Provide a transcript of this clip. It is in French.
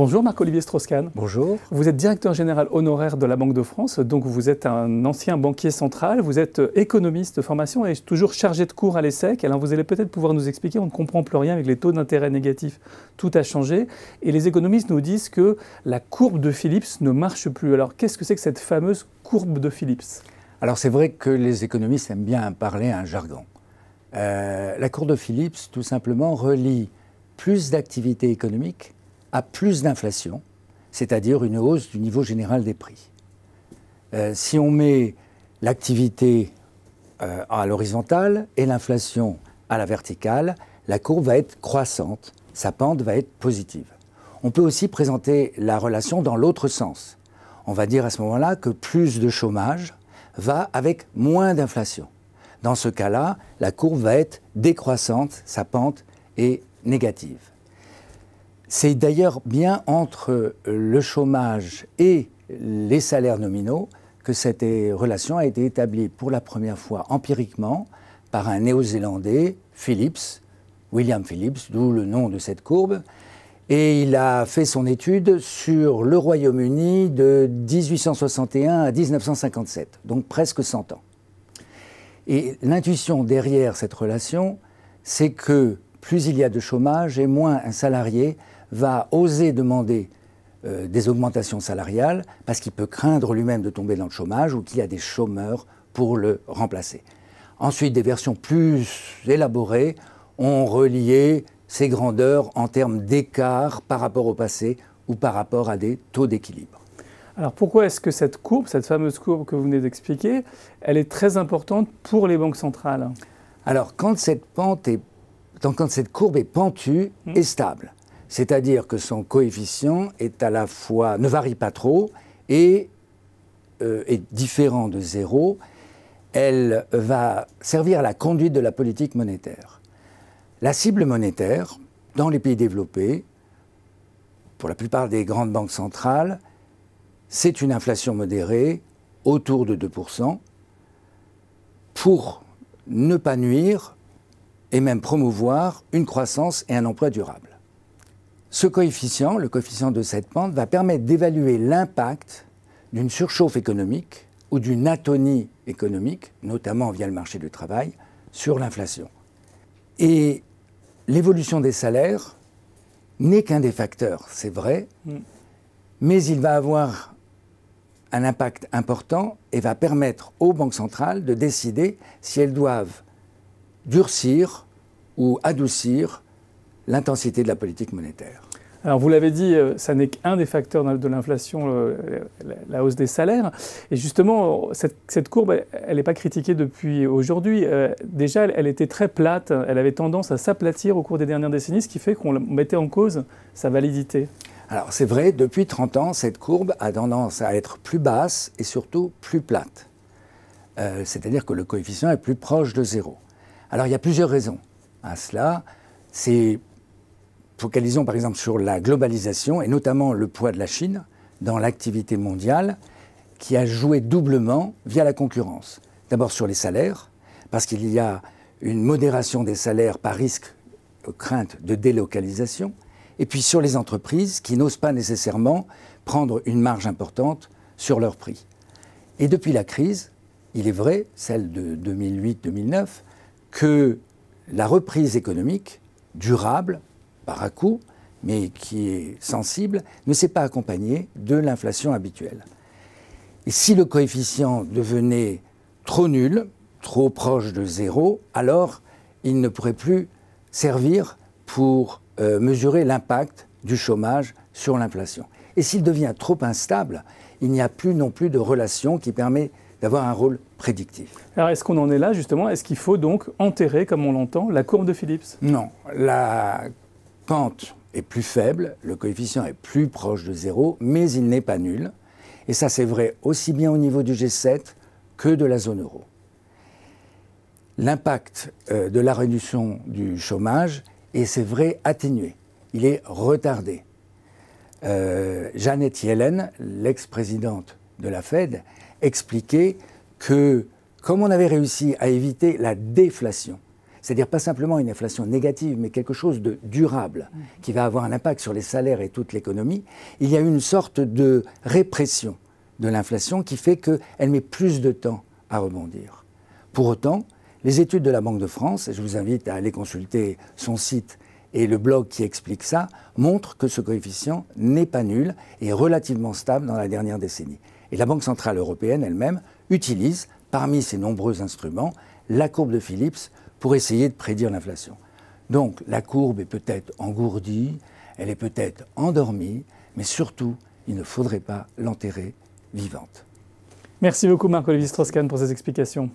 Bonjour Marc-Olivier Strauss-Kahn. Bonjour. Vous êtes directeur général honoraire de la Banque de France, donc vous êtes un ancien banquier central, vous êtes euh, économiste de formation et toujours chargé de cours à l'ESSEC. Alors vous allez peut-être pouvoir nous expliquer, on ne comprend plus rien avec les taux d'intérêt négatifs, tout a changé. Et les économistes nous disent que la courbe de Phillips ne marche plus. Alors qu'est-ce que c'est que cette fameuse courbe de Phillips Alors c'est vrai que les économistes aiment bien parler un jargon. Euh, la courbe de Phillips, tout simplement, relie plus d'activité économique à plus d'inflation, c'est-à-dire une hausse du niveau général des prix. Euh, si on met l'activité euh, à l'horizontale et l'inflation à la verticale, la courbe va être croissante, sa pente va être positive. On peut aussi présenter la relation dans l'autre sens. On va dire à ce moment-là que plus de chômage va avec moins d'inflation. Dans ce cas-là, la courbe va être décroissante, sa pente est négative. C'est d'ailleurs bien entre euh, le chômage et les salaires nominaux que cette euh, relation a été établie pour la première fois empiriquement par un néo-zélandais, Phillips, William Phillips, d'où le nom de cette courbe. Et il a fait son étude sur le Royaume-Uni de 1861 à 1957, donc presque 100 ans. Et l'intuition derrière cette relation, c'est que plus il y a de chômage et moins un salarié va oser demander euh, des augmentations salariales parce qu'il peut craindre lui-même de tomber dans le chômage ou qu'il y a des chômeurs pour le remplacer. Ensuite, des versions plus élaborées ont relié ces grandeurs en termes d'écart par rapport au passé ou par rapport à des taux d'équilibre. Alors pourquoi est-ce que cette courbe, cette fameuse courbe que vous venez d'expliquer, elle est très importante pour les banques centrales Alors quand cette, pente est, quand cette courbe est pentue mmh. et stable, c'est-à-dire que son coefficient est à la fois, ne varie pas trop et euh, est différent de zéro. Elle va servir à la conduite de la politique monétaire. La cible monétaire, dans les pays développés, pour la plupart des grandes banques centrales, c'est une inflation modérée autour de 2% pour ne pas nuire et même promouvoir une croissance et un emploi durable. Ce coefficient, le coefficient de cette pente, va permettre d'évaluer l'impact d'une surchauffe économique ou d'une atonie économique, notamment via le marché du travail, sur l'inflation. Et l'évolution des salaires n'est qu'un des facteurs, c'est vrai, mm. mais il va avoir un impact important et va permettre aux banques centrales de décider si elles doivent durcir ou adoucir l'intensité de la politique monétaire. Alors vous l'avez dit, euh, ça n'est qu'un des facteurs de l'inflation, euh, la hausse des salaires. Et justement, cette, courbe, elle n'est pas critiquée depuis aujourd'hui. Euh, déjà, elle était très plate, elle avait tendance à s'aplatir au cours des dernières décennies, ce qui fait qu'on mettait en cause sa validité. Alors c'est vrai, depuis 30 ans, cette courbe a tendance à être plus basse et surtout plus plate. C'est-à-dire que le coefficient est plus proche de zéro. Alors il y a plusieurs raisons à cela. C'est focalisons par exemple sur la globalisation et notamment le poids de la Chine dans l'activité mondiale qui a joué doublement via la concurrence. D'abord sur les salaires, parce qu'il y a une modération des salaires par risque, euh, crainte de délocalisation, et puis sur les entreprises qui n'osent pas nécessairement prendre une marge importante sur leurs prix. Et depuis la crise, il est vrai, celle de 2008-2009, que la reprise économique durable par à-coup, mais qui est sensible, ne s'est pas accompagné de l'inflation habituelle. Et si le coefficient devenait trop nul, trop proche de zéro, alors il ne pourrait plus servir pour euh, mesurer l'impact du chômage sur l'inflation. Et s'il devient trop instable, il n'y a plus non plus de relation qui permet d'avoir un rôle prédictif. Alors est-ce qu'on en est là justement Est-ce qu'il faut donc enterrer, comme on l'entend, la courbe de Phillips Non. La pente est plus faible, le coefficient est plus proche de zéro, mais il n'est pas nul. Et ça, c'est vrai aussi bien au niveau du G7 que de la zone euro. L'impact euh, de la réduction du chômage est, c'est vrai, atténué. Il est retardé. Euh, Janet Yellen, l'ex-présidente de la Fed, expliquait que comme on avait réussi à éviter la déflation, c'est-à-dire pas simplement une inflation négative, mais quelque chose de durable, qui va avoir un impact sur les salaires et toute l'économie. Il y a une sorte de répression de l'inflation qui fait qu'elle met plus de temps à rebondir. Pour autant, les études de la Banque de France, et je vous invite à aller consulter son site et le blog qui explique ça, montrent que ce coefficient n'est pas nul et relativement stable dans la dernière décennie. Et la Banque Centrale Européenne elle-même utilise, parmi ses nombreux instruments, la courbe de Phillips pour essayer de prédire l'inflation. Donc la courbe est peut-être engourdie, elle est peut-être endormie, mais surtout, il ne faudrait pas l'enterrer vivante. Merci beaucoup Marc-Olivier Strauss-Kahn pour ces explications.